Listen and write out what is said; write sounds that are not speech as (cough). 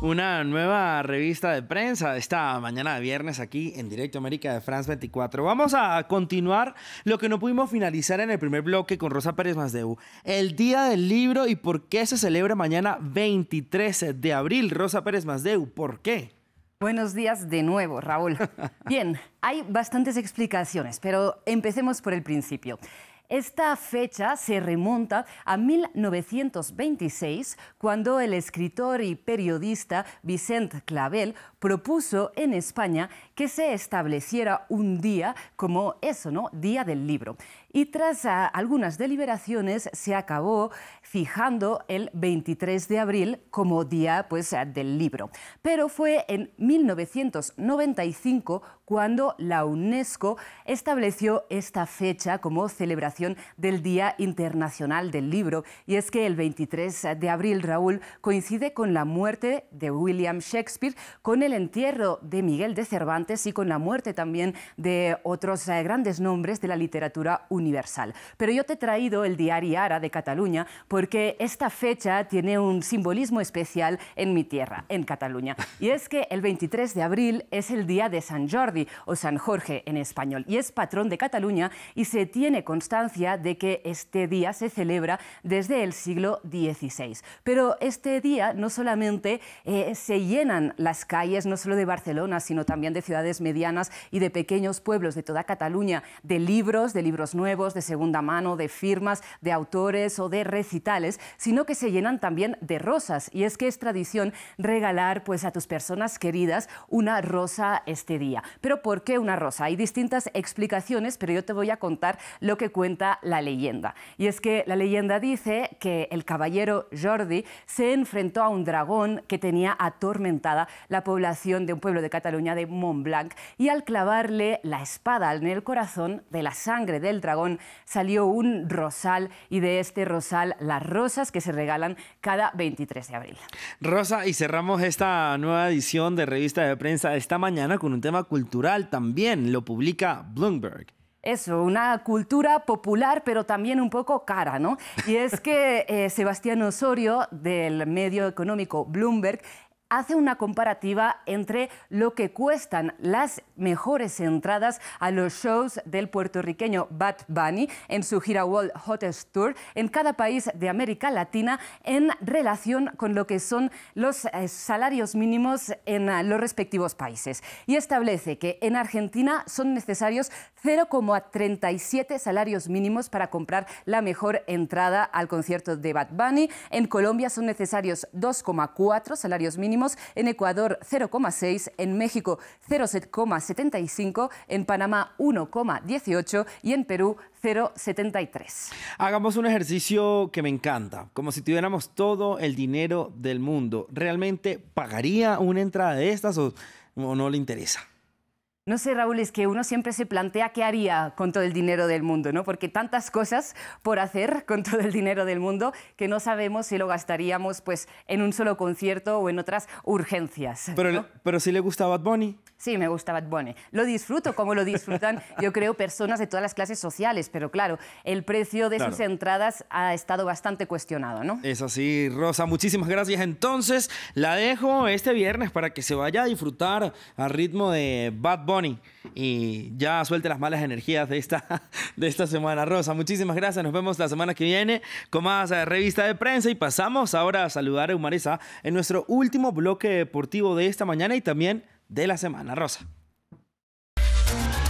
una nueva revista de prensa esta mañana de viernes aquí en Directo América de France 24. Vamos a continuar lo que no pudimos finalizar en el primer bloque con Rosa Pérez Masdeu. El Día del Libro y por qué se celebra mañana 23 de abril. Rosa Pérez Masdeu, ¿por qué? Buenos días de nuevo, Raúl. (laughs) Bien, hay bastantes explicaciones, pero empecemos por el principio. Esta fecha se remonta a 1926, cuando el escritor y periodista Vicente Clavel propuso en España que se estableciera un día como eso, ¿no? Día del libro. Y tras ah, algunas deliberaciones se acabó fijando el 23 de abril como día pues, del libro. Pero fue en 1995 cuando la UNESCO estableció esta fecha como celebración del Día Internacional del Libro. Y es que el 23 de abril, Raúl, coincide con la muerte de William Shakespeare, con el entierro de Miguel de Cervantes y con la muerte también de otros eh, grandes nombres de la literatura universal. Pero yo te he traído el Diario Ara de Cataluña porque esta fecha tiene un simbolismo especial en mi tierra, en Cataluña. Y es que el 23 de abril es el Día de San Jordi o San Jorge en español, y es patrón de Cataluña y se tiene constancia de que este día se celebra desde el siglo XVI. Pero este día no solamente eh, se llenan las calles, no solo de Barcelona, sino también de ciudades medianas y de pequeños pueblos de toda Cataluña, de libros, de libros nuevos, de segunda mano, de firmas, de autores o de recitales, sino que se llenan también de rosas. Y es que es tradición regalar pues, a tus personas queridas una rosa este día. Pero ¿por qué una rosa? Hay distintas explicaciones, pero yo te voy a contar lo que cuenta la leyenda. Y es que la leyenda dice que el caballero Jordi se enfrentó a un dragón que tenía atormentada la población de un pueblo de Cataluña de Montblanc y al clavarle la espada en el corazón de la sangre del dragón salió un rosal y de este rosal las rosas que se regalan cada 23 de abril. Rosa, y cerramos esta nueva edición de Revista de Prensa esta mañana con un tema cultural también, lo publica Bloomberg. Eso, una cultura popular, pero también un poco cara, ¿no? Y es que eh, Sebastián Osorio, del medio económico Bloomberg, hace una comparativa entre lo que cuestan las mejores entradas a los shows del puertorriqueño Bad Bunny en su gira World Hotest Tour en cada país de América Latina en relación con lo que son los eh, salarios mínimos en ah, los respectivos países. Y establece que en Argentina son necesarios 0,37 salarios mínimos para comprar la mejor entrada al concierto de Bad Bunny. En Colombia son necesarios 2,4 salarios mínimos en Ecuador 0,6, en México 0,75, en Panamá 1,18 y en Perú 0,73. Hagamos un ejercicio que me encanta, como si tuviéramos todo el dinero del mundo. ¿Realmente pagaría una entrada de estas o no le interesa? No sé, Raúl, es que uno siempre se plantea qué haría con todo el dinero del mundo, ¿no? Porque tantas cosas por hacer con todo el dinero del mundo que no sabemos si lo gastaríamos pues, en un solo concierto o en otras urgencias. Pero, pero sí le gusta Bad Bunny. Sí, me gusta Bad Bunny. Lo disfruto como lo disfrutan, (laughs) yo creo, personas de todas las clases sociales, pero claro, el precio de sus entradas ha estado bastante cuestionado, ¿no? Es así, Rosa, muchísimas gracias. Entonces, la dejo este viernes para que se vaya a disfrutar al ritmo de Bad Bunny y ya suelte las malas energías de esta, (laughs) de esta semana. Rosa, muchísimas gracias. Nos vemos la semana que viene con más eh, revista de prensa y pasamos ahora a saludar a Humareza en nuestro último bloque deportivo de esta mañana y también de la semana. Rosa.